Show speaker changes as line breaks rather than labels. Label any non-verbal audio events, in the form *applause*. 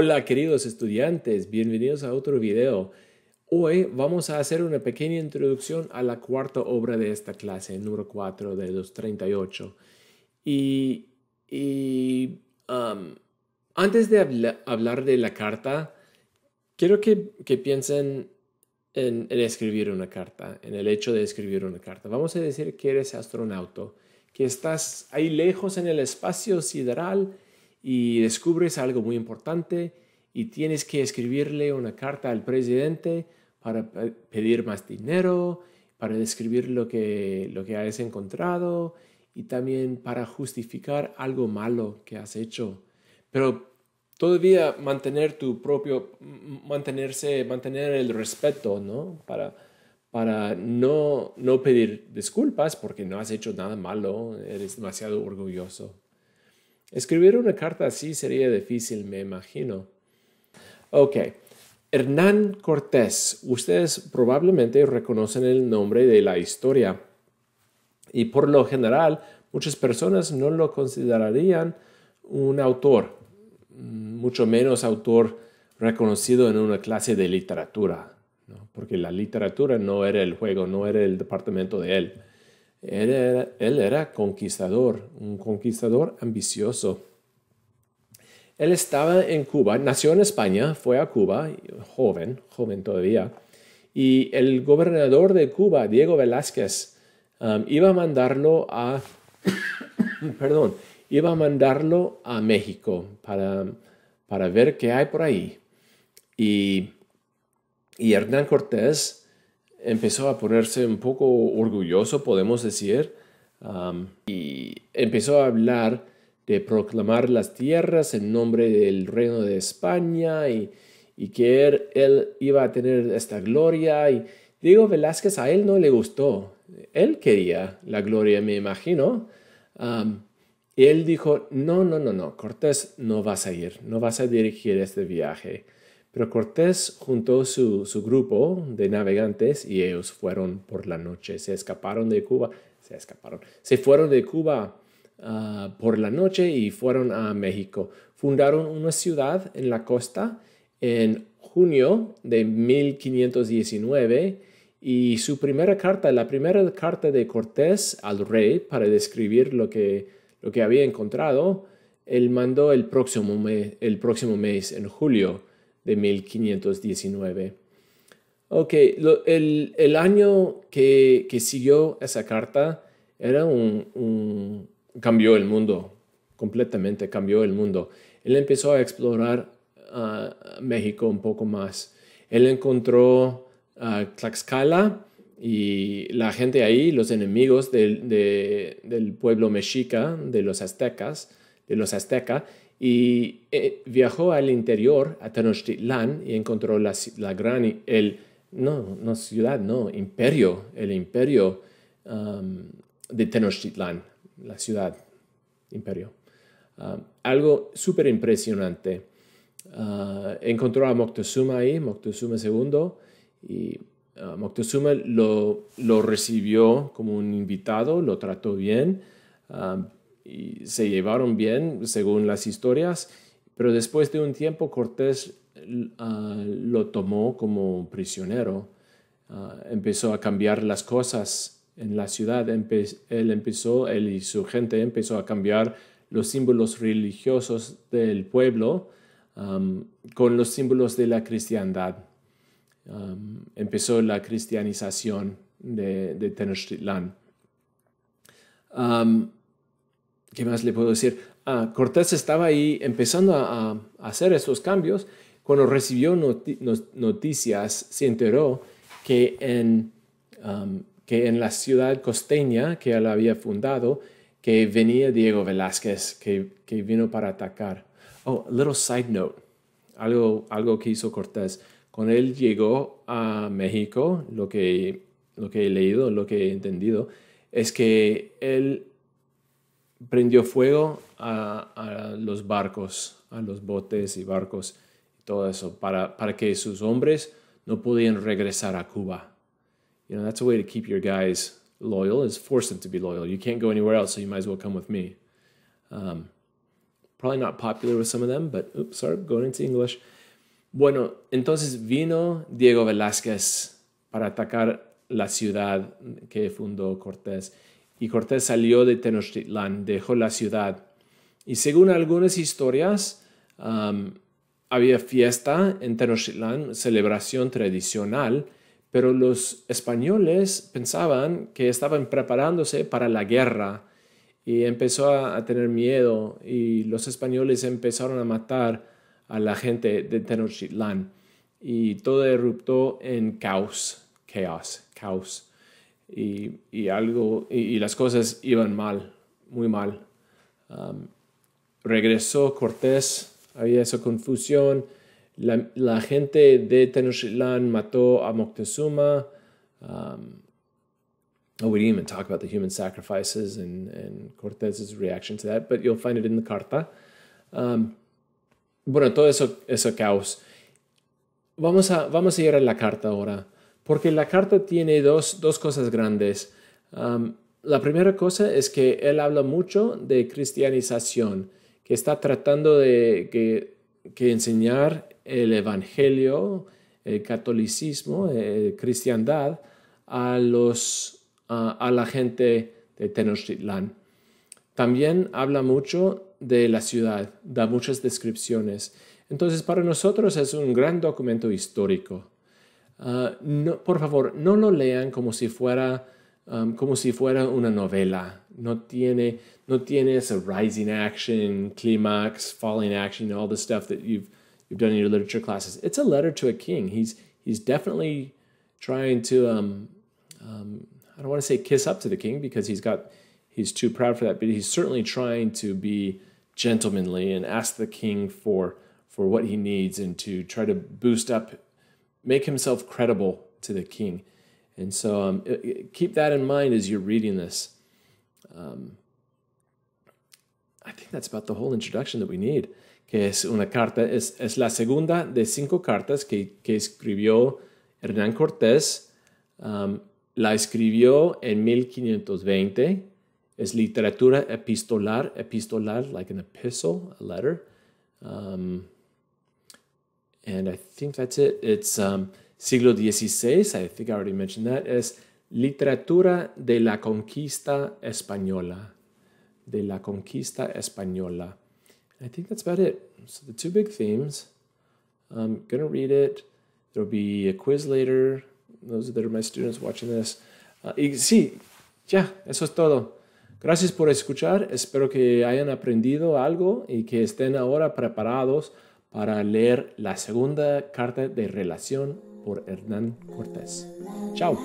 Hola queridos estudiantes, bienvenidos a otro video. Hoy vamos a hacer una pequeña introducción a la cuarta obra de esta clase, número 4 de los 38. Y, y um, antes de hablar de la carta, quiero que, piensen en, escribir una carta, en el hecho de escribir una carta. Vamos a decir que eres astronauta, que estás ahí lejos en el espacio sideral y descubres algo muy importante y tienes que escribirle una carta al presidente para pedir más dinero, para describir lo que, lo que has encontrado y también para justificar algo malo que has hecho. Pero todavía mantener tu propio, mantenerse, mantener el respeto, ¿no? Para, para no, no pedir disculpas porque no has hecho nada malo, eres demasiado orgulloso. Escribir una carta así sería difícil, me imagino. Ok. Hernán Cortés. Ustedes probablemente reconocen el nombre de la historia. Y por lo general, muchas personas no lo considerarían un autor, mucho menos autor reconocido en una clase de literatura, porque la literatura no era el juego, no era el departamento de él. Él era, conquistador, un conquistador ambicioso. Él estaba en Cuba, nació en España, fue a Cuba, joven, joven todavía, y el gobernador de Cuba, Diego Velázquez, um, iba a mandarlo a, *coughs* perdón, iba a mandarlo a México para, para ver qué hay por ahí. Y, y Hernán Cortés empezó a ponerse un poco orgulloso, podemos decir, y empezó a hablar de proclamar las tierras en nombre del reino de España y, que él, iba a tener esta gloria. Y Diego Velázquez a él no le gustó. Él quería la gloria, me imagino. y él dijo, no, no, no, no, Cortés, no vas a ir, no vas a dirigir este viaje. Pero Cortés juntó su, grupo de navegantes y ellos fueron por la noche, se escaparon de Cuba, se escaparon, se fueron de Cuba ah, por la noche y fueron a México. Fundaron una ciudad en la costa en junio de 1519 y su primera carta, la primera carta de Cortés al rey para describir lo que, lo que había encontrado, él mandó el próximo, mes, el próximo mes, en julio de 1519. Ok, el, año que, que, siguió esa carta era un, un, cambió el mundo, completamente cambió el mundo. Él empezó a explorar ah, México un poco más. Él encontró a ah, Tlaxcala y la gente ahí, los enemigos del, del pueblo mexica, de los aztecas, de los aztecas, y eh, viajó al interior, a Tenochtitlan y encontró la, la gran, el, no, no ciudad, no, imperio, el imperio de Tenochtitlan la ciudad, imperio. algo súper impresionante. Ah, encontró a Moctezuma ahí, Moctezuma II, y ah, Moctezuma lo, lo, recibió como un invitado, lo trató bien, se llevaron bien, según las historias, pero después de un tiempo Cortés ah, lo tomó como prisionero, ah, empezó a cambiar las cosas en la ciudad, él empezó, él y su gente empezó a cambiar los símbolos religiosos del pueblo con los símbolos de la cristiandad. empezó la cristianización de, de ¿qué más le puedo decir? Ah, Cortés estaba ahí empezando a, hacer esos cambios. Cuando recibió noticias, se enteró que en, um, que en la ciudad costeña que él había fundado, que venía Diego Velázquez, que, que vino para atacar. Oh, a little side note, algo, algo que hizo Cortés. Con él llegó a México, lo que, lo que he leído, lo que he entendido, es que él prendió fuego a, los barcos, a los botes y barcos y todo eso, para, para que sus hombres no pudieran regresar a Cuba. You know, that's a way to keep your guys loyal is force them to be loyal. You can't go anywhere else, so you might as well come with me. Um, probably not popular with some of them, but oops, sorry, going into English. Bueno, entonces vino Diego Velázquez para atacar la ciudad que fundó Cortés y Cortés salió de Tenochtitlan, dejó la ciudad. Y según algunas historias, había fiesta en Tenochtitlan, celebración tradicional, pero los españoles pensaban que estaban preparándose para la guerra y empezó a, tener miedo y los españoles empezaron a matar a la gente de Tenochtitlan y todo eruptó en caos, caos, caos y, algo, y, las cosas iban mal, muy mal. Um, regresó Cortés, había esa confusión. La, gente de Tenochtitlan mató a Moctezuma. No, um, oh, we didn't even talk about the human sacrifices and, and Cortés's reaction to that, but you'll find it in the carta. Um, bueno, todo eso, eso caos. Vamos a, vamos a ir a la carta ahora. Porque la carta tiene dos, dos cosas grandes. la primera cosa es que él habla mucho de cristianización, que está tratando de que, enseñar el evangelio, el catolicismo, la cristiandad a, los, a, la gente de Tenochtitlan. También habla mucho de la ciudad, da muchas descripciones. Entonces, para nosotros es un gran documento histórico. Ah, no, por favor, no lo lean como si fuera, um, como si fuera una novela. No tiene, no tiene ese rising action, climax, falling action, all the stuff that you've you've done in your literature classes. It's a letter to a king. He's he's definitely trying to um, um, I don't want to say kiss up to the king because he's got he's too proud for that, but he's certainly trying to be gentlemanly and ask the king for for what he needs and to try to boost up make himself credible to the king. And so um, keep that in mind as you're reading this. Um, I think that's about the whole introduction that we need, que es una carta, es, es la segunda de cinco cartas que, que escribió Hernán Cortés. Um, la escribió en 1520. Es literatura epistolar, epistolar, like an epistle, a letter. Um, And I think that's it. It's um, siglo XVI, I think I already mentioned that, es Literatura de la Conquista Española. De la Conquista Española. I think that's about it. So the two big themes. I'm um, going to read it. There'll be a quiz later. Those that are my students watching this. Uh, y sí, ya, eso es todo. Gracias por escuchar. Espero que hayan aprendido algo y que estén ahora preparados para leer la segunda carta de relación por Hernán Cortés. Chao.